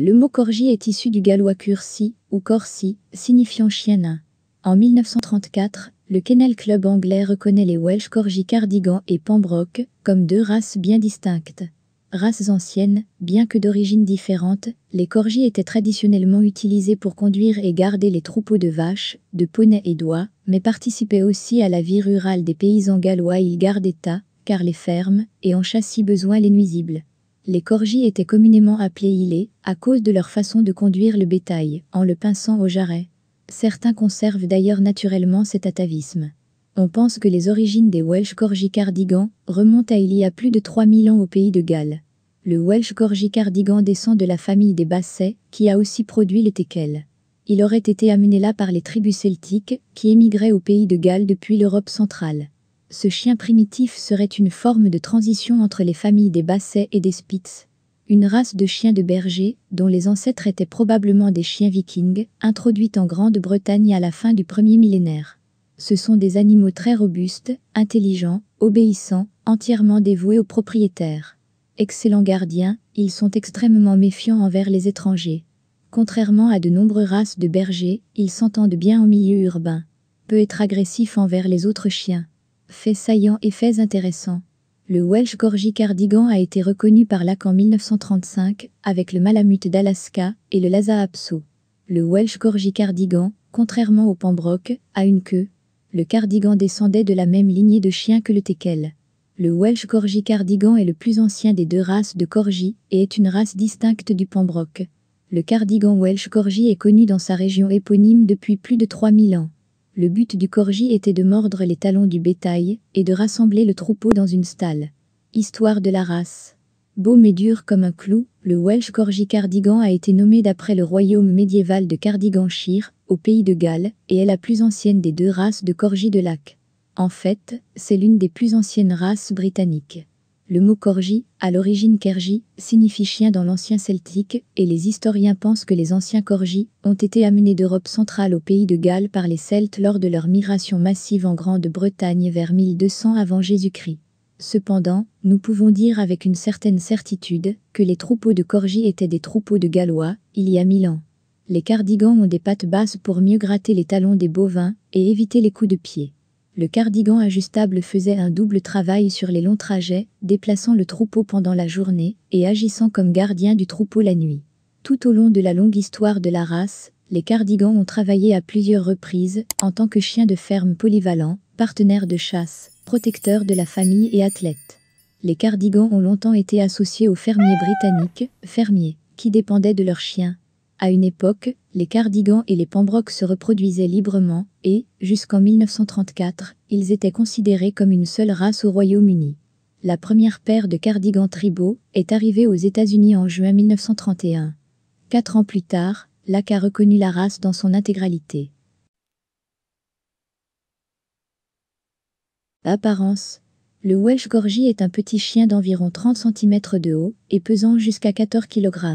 Le mot corgi est issu du gallois cursi ou corsi, signifiant chien En 1934, le Kennel Club anglais reconnaît les Welsh Corgi Cardigan et Pembroke comme deux races bien distinctes. Races anciennes, bien que d'origine différente, les corgis étaient traditionnellement utilisés pour conduire et garder les troupeaux de vaches, de poneys et d'oies, mais participaient aussi à la vie rurale des paysans gallois. Ils gardaient tas, car les fermes, et en châssis besoin les nuisibles. Les corgis étaient communément appelés hilés à cause de leur façon de conduire le bétail, en le pinçant au jarret. Certains conservent d'ailleurs naturellement cet atavisme. On pense que les origines des Welsh corgis cardigan remontent à il y a plus de 3000 ans au pays de Galles. Le Welsh corgi cardigan descend de la famille des Bassets, qui a aussi produit les teckels. Il aurait été amené là par les tribus celtiques, qui émigraient au pays de Galles depuis l'Europe centrale ce chien primitif serait une forme de transition entre les familles des Bassets et des Spitz, une race de chiens de berger dont les ancêtres étaient probablement des chiens vikings, introduits en Grande-Bretagne à la fin du premier millénaire. Ce sont des animaux très robustes, intelligents, obéissants, entièrement dévoués aux propriétaires. Excellents gardiens, ils sont extrêmement méfiants envers les étrangers. Contrairement à de nombreuses races de bergers, ils s'entendent bien en milieu urbain. Peut être agressif envers les autres chiens. Fait saillant et faits intéressants. Le Welsh Corgi Cardigan a été reconnu par l'AC en 1935 avec le Malamute d'Alaska et le Lhasa Apso. Le Welsh Corgi Cardigan, contrairement au Pembroke, a une queue. Le cardigan descendait de la même lignée de chiens que le teckel. Le Welsh Corgi Cardigan est le plus ancien des deux races de Corgi et est une race distincte du Pembroke. Le cardigan Welsh Corgi est connu dans sa région éponyme depuis plus de 3000 ans. Le but du corgi était de mordre les talons du bétail et de rassembler le troupeau dans une stalle. Histoire de la race. Beau mais dur comme un clou, le Welsh Corgi Cardigan a été nommé d'après le royaume médiéval de Cardiganshire, au pays de Galles, et est la plus ancienne des deux races de corgis de lac. En fait, c'est l'une des plus anciennes races britanniques. Le mot corgi, à l'origine kergi, signifie chien dans l'ancien celtique, et les historiens pensent que les anciens Corgi ont été amenés d'Europe centrale au pays de Galles par les Celtes lors de leur migration massive en Grande-Bretagne vers 1200 avant Jésus-Christ. Cependant, nous pouvons dire avec une certaine certitude que les troupeaux de Corgi étaient des troupeaux de Gallois, il y a mille ans. Les cardigans ont des pattes basses pour mieux gratter les talons des bovins et éviter les coups de pied le cardigan ajustable faisait un double travail sur les longs trajets, déplaçant le troupeau pendant la journée et agissant comme gardien du troupeau la nuit. Tout au long de la longue histoire de la race, les cardigans ont travaillé à plusieurs reprises en tant que chiens de ferme polyvalents, partenaires de chasse, protecteurs de la famille et athlètes. Les cardigans ont longtemps été associés aux fermiers britanniques, fermiers, qui dépendaient de leurs chiens, à une époque, les cardigans et les pembrokes se reproduisaient librement et, jusqu'en 1934, ils étaient considérés comme une seule race au Royaume-Uni. La première paire de cardigans tribaux est arrivée aux États-Unis en juin 1931. Quatre ans plus tard, Lac a reconnu la race dans son intégralité. Apparence Le Welsh Gorgie est un petit chien d'environ 30 cm de haut et pesant jusqu'à 14 kg.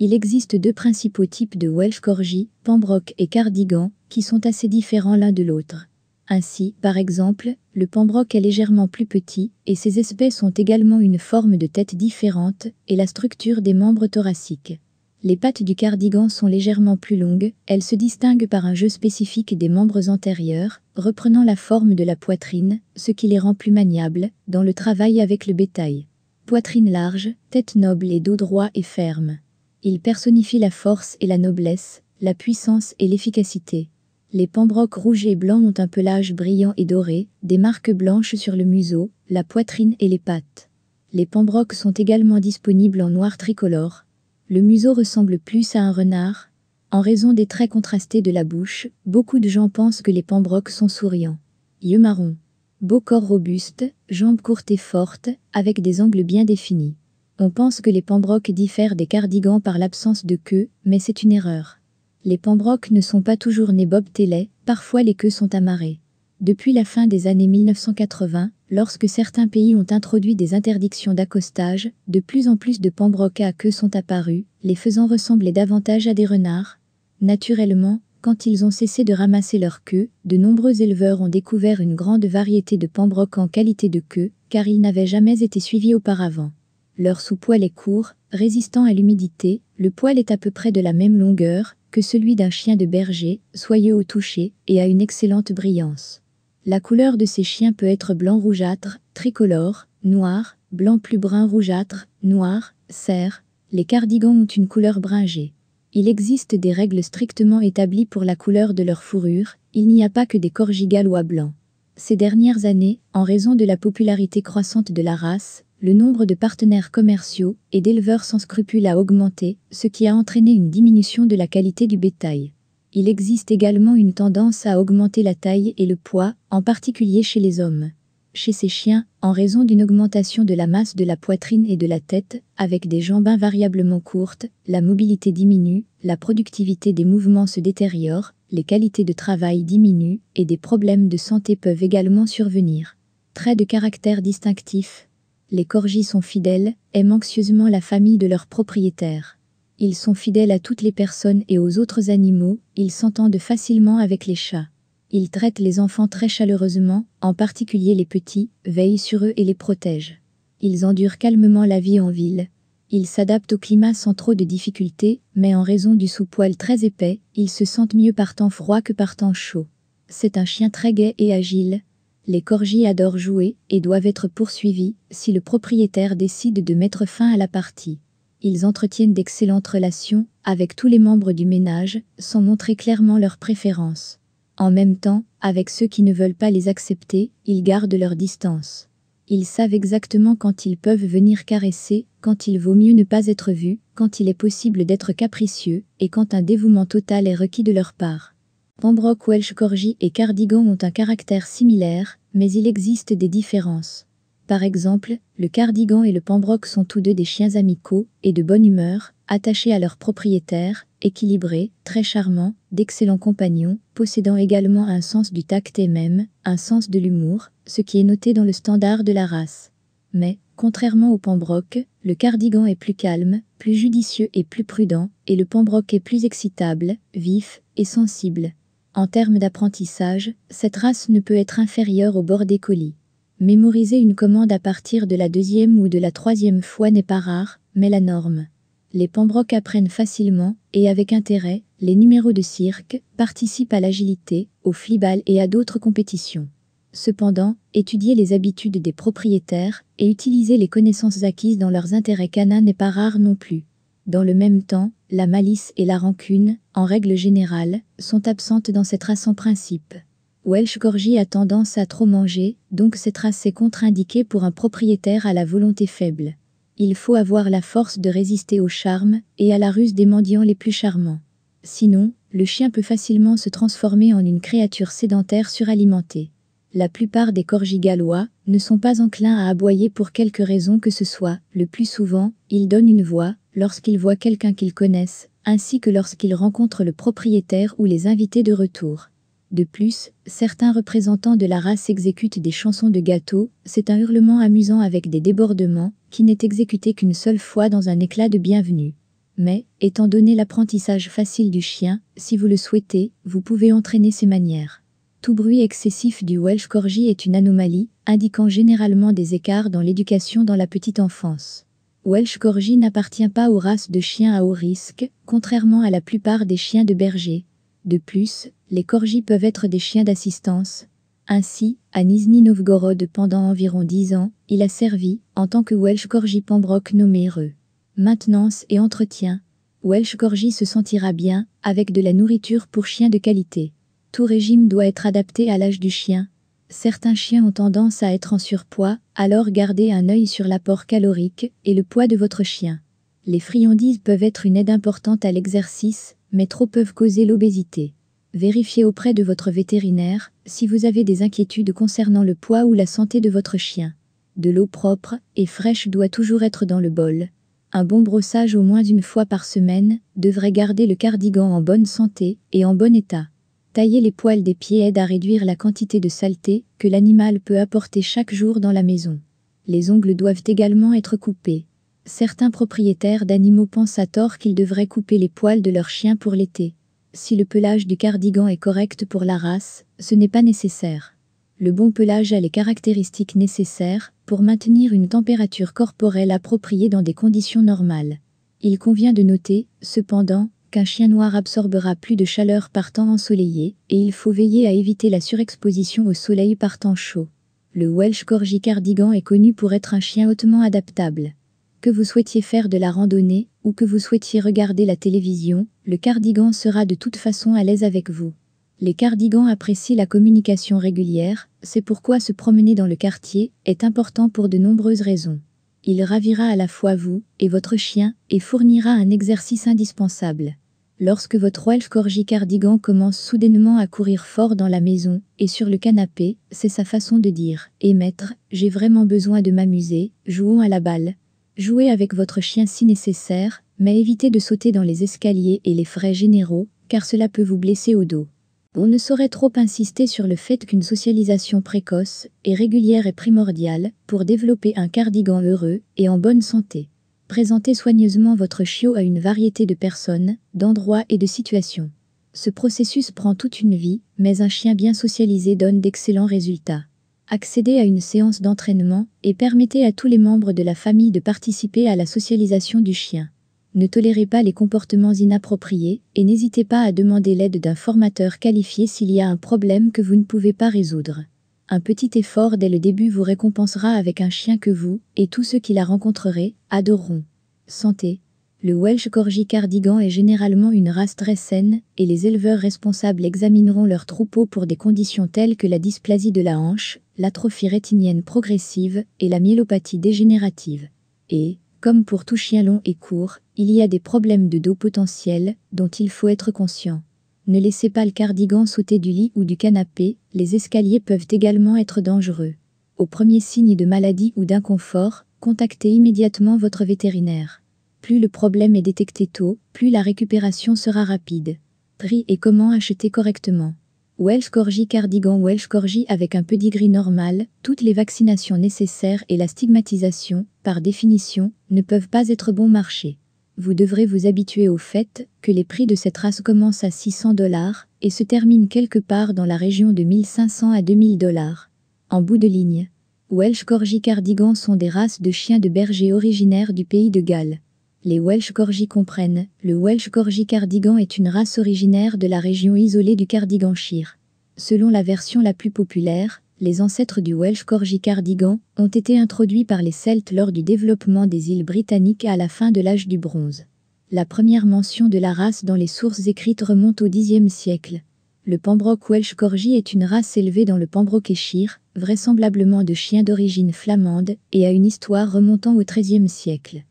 Il existe deux principaux types de Welsh Corgi, Pembroke et Cardigan, qui sont assez différents l'un de l'autre. Ainsi, par exemple, le Pembroke est légèrement plus petit, et ses espèces ont également une forme de tête différente, et la structure des membres thoraciques. Les pattes du cardigan sont légèrement plus longues, elles se distinguent par un jeu spécifique des membres antérieurs, reprenant la forme de la poitrine, ce qui les rend plus maniables dans le travail avec le bétail. Poitrine large, tête noble et dos droit et ferme. Il personnifie la force et la noblesse, la puissance et l'efficacité. Les Pembroke rouges et blancs ont un pelage brillant et doré, des marques blanches sur le museau, la poitrine et les pattes. Les Pembroke sont également disponibles en noir tricolore. Le museau ressemble plus à un renard. En raison des traits contrastés de la bouche, beaucoup de gens pensent que les Pembroke sont souriants. Yeux marrons. Beau corps robuste, jambes courtes et fortes, avec des angles bien définis. On pense que les pambrocs diffèrent des cardigans par l'absence de queue, mais c'est une erreur. Les pambrocs ne sont pas toujours nés bob Télé, parfois les queues sont amarrées. Depuis la fin des années 1980, lorsque certains pays ont introduit des interdictions d'accostage, de plus en plus de pambrocs à queue sont apparus, les faisant ressembler davantage à des renards. Naturellement, quand ils ont cessé de ramasser leur queue, de nombreux éleveurs ont découvert une grande variété de pambrocs en qualité de queue, car ils n'avaient jamais été suivis auparavant. Leur sous-poil est court, résistant à l'humidité, le poil est à peu près de la même longueur que celui d'un chien de berger, soyeux au toucher et a une excellente brillance. La couleur de ces chiens peut être blanc rougeâtre, tricolore, noir, blanc plus brun rougeâtre, noir, cerf. Les cardigans ont une couleur bringée. Il existe des règles strictement établies pour la couleur de leur fourrure, il n'y a pas que des corgigalois blancs. Ces dernières années, en raison de la popularité croissante de la race, le nombre de partenaires commerciaux et d'éleveurs sans scrupules a augmenté, ce qui a entraîné une diminution de la qualité du bétail. Il existe également une tendance à augmenter la taille et le poids, en particulier chez les hommes. Chez ces chiens, en raison d'une augmentation de la masse de la poitrine et de la tête, avec des jambes invariablement courtes, la mobilité diminue, la productivité des mouvements se détériore, les qualités de travail diminuent et des problèmes de santé peuvent également survenir. Traits de caractère distinctifs les corgis sont fidèles, aiment anxieusement la famille de leur propriétaire. Ils sont fidèles à toutes les personnes et aux autres animaux, ils s'entendent facilement avec les chats. Ils traitent les enfants très chaleureusement, en particulier les petits, veillent sur eux et les protègent. Ils endurent calmement la vie en ville. Ils s'adaptent au climat sans trop de difficultés, mais en raison du sous-poil très épais, ils se sentent mieux par temps froid que par temps chaud. C'est un chien très gai et agile, les corgis adorent jouer et doivent être poursuivis si le propriétaire décide de mettre fin à la partie. Ils entretiennent d'excellentes relations avec tous les membres du ménage sans montrer clairement leurs préférences. En même temps, avec ceux qui ne veulent pas les accepter, ils gardent leur distance. Ils savent exactement quand ils peuvent venir caresser, quand il vaut mieux ne pas être vu, quand il est possible d'être capricieux et quand un dévouement total est requis de leur part. Pembroke Welsh Corgi et Cardigan ont un caractère similaire, mais il existe des différences. Par exemple, le Cardigan et le Pembroke sont tous deux des chiens amicaux et de bonne humeur, attachés à leur propriétaire, équilibrés, très charmants, d'excellents compagnons, possédant également un sens du tact et même un sens de l'humour, ce qui est noté dans le standard de la race. Mais, contrairement au Pembroke, le Cardigan est plus calme, plus judicieux et plus prudent, et le Pembroke est plus excitable, vif et sensible. En termes d'apprentissage, cette race ne peut être inférieure au bord des colis. Mémoriser une commande à partir de la deuxième ou de la troisième fois n'est pas rare, mais la norme. Les Pembroke apprennent facilement, et avec intérêt, les numéros de cirque, participent à l'agilité, au flibal et à d'autres compétitions. Cependant, étudier les habitudes des propriétaires et utiliser les connaissances acquises dans leurs intérêts canins n'est pas rare non plus. Dans le même temps, la malice et la rancune, en règle générale, sont absentes dans cette race en principe. Welsh Gorgie a tendance à trop manger, donc cette race est contre-indiquée pour un propriétaire à la volonté faible. Il faut avoir la force de résister au charme et à la ruse des mendiants les plus charmants. Sinon, le chien peut facilement se transformer en une créature sédentaire suralimentée. La plupart des corgigalois gallois ne sont pas enclins à aboyer pour quelque raison que ce soit. Le plus souvent, ils donnent une voix lorsqu'ils voient quelqu'un qu'ils connaissent, ainsi que lorsqu'ils rencontrent le propriétaire ou les invités de retour. De plus, certains représentants de la race exécutent des chansons de gâteau, c'est un hurlement amusant avec des débordements, qui n'est exécuté qu'une seule fois dans un éclat de bienvenue. Mais, étant donné l'apprentissage facile du chien, si vous le souhaitez, vous pouvez entraîner ses manières. Tout bruit excessif du Welsh Corgi est une anomalie, indiquant généralement des écarts dans l'éducation dans la petite enfance. Welsh Corgi n'appartient pas aux races de chiens à haut risque, contrairement à la plupart des chiens de berger. De plus, les Corgis peuvent être des chiens d'assistance. Ainsi, à Nizhny Novgorod pendant environ 10 ans, il a servi, en tant que Welsh Corgi Pembroke nommé RE. Maintenance et entretien. Welsh Corgi se sentira bien, avec de la nourriture pour chiens de qualité. Tout régime doit être adapté à l'âge du chien. Certains chiens ont tendance à être en surpoids, alors gardez un œil sur l'apport calorique et le poids de votre chien. Les friandises peuvent être une aide importante à l'exercice, mais trop peuvent causer l'obésité. Vérifiez auprès de votre vétérinaire si vous avez des inquiétudes concernant le poids ou la santé de votre chien. De l'eau propre et fraîche doit toujours être dans le bol. Un bon brossage au moins une fois par semaine devrait garder le cardigan en bonne santé et en bon état. Tailler les poils des pieds aide à réduire la quantité de saleté que l'animal peut apporter chaque jour dans la maison. Les ongles doivent également être coupés. Certains propriétaires d'animaux pensent à tort qu'ils devraient couper les poils de leurs chiens pour l'été. Si le pelage du cardigan est correct pour la race, ce n'est pas nécessaire. Le bon pelage a les caractéristiques nécessaires pour maintenir une température corporelle appropriée dans des conditions normales. Il convient de noter, cependant, qu'un chien noir absorbera plus de chaleur par temps ensoleillé, et il faut veiller à éviter la surexposition au soleil par temps chaud. Le Welsh Corgi Cardigan est connu pour être un chien hautement adaptable. Que vous souhaitiez faire de la randonnée, ou que vous souhaitiez regarder la télévision, le cardigan sera de toute façon à l'aise avec vous. Les cardigans apprécient la communication régulière, c'est pourquoi se promener dans le quartier est important pour de nombreuses raisons il ravira à la fois vous et votre chien et fournira un exercice indispensable. Lorsque votre elf corgi cardigan commence soudainement à courir fort dans la maison et sur le canapé, c'est sa façon de dire « Et eh maître, j'ai vraiment besoin de m'amuser, jouons à la balle. Jouez avec votre chien si nécessaire, mais évitez de sauter dans les escaliers et les frais généraux, car cela peut vous blesser au dos. On ne saurait trop insister sur le fait qu'une socialisation précoce et régulière est primordiale pour développer un cardigan heureux et en bonne santé. Présentez soigneusement votre chiot à une variété de personnes, d'endroits et de situations. Ce processus prend toute une vie, mais un chien bien socialisé donne d'excellents résultats. Accédez à une séance d'entraînement et permettez à tous les membres de la famille de participer à la socialisation du chien ne tolérez pas les comportements inappropriés et n'hésitez pas à demander l'aide d'un formateur qualifié s'il y a un problème que vous ne pouvez pas résoudre. Un petit effort dès le début vous récompensera avec un chien que vous, et tous ceux qui la rencontrerez, adoreront. Santé. Le Welsh Corgi Cardigan est généralement une race très saine, et les éleveurs responsables examineront leur troupeaux pour des conditions telles que la dysplasie de la hanche, l'atrophie rétinienne progressive et la myélopathie dégénérative. Et, comme pour tout chien long et court, il y a des problèmes de dos potentiels dont il faut être conscient. Ne laissez pas le cardigan sauter du lit ou du canapé, les escaliers peuvent également être dangereux. Au premier signe de maladie ou d'inconfort, contactez immédiatement votre vétérinaire. Plus le problème est détecté tôt, plus la récupération sera rapide. Prix et comment acheter correctement. Welsh Corgi Cardigan Welsh Corgi avec un pedigree normal, toutes les vaccinations nécessaires et la stigmatisation, par définition, ne peuvent pas être bon marché. Vous devrez vous habituer au fait que les prix de cette race commencent à 600 dollars et se terminent quelque part dans la région de 1500 à 2000 dollars. En bout de ligne, Welsh Corgi Cardigan sont des races de chiens de berger originaires du pays de Galles. Les Welsh Corgi comprennent. Le Welsh Corgi cardigan est une race originaire de la région isolée du Cardiganshire. Selon la version la plus populaire, les ancêtres du Welsh Corgi cardigan ont été introduits par les Celtes lors du développement des îles britanniques à la fin de l'âge du bronze. La première mention de la race dans les sources écrites remonte au Xe siècle. Le Pembroke Welsh Corgi est une race élevée dans le Pembrokeshire, vraisemblablement de chiens d'origine flamande, et a une histoire remontant au XIIIe siècle.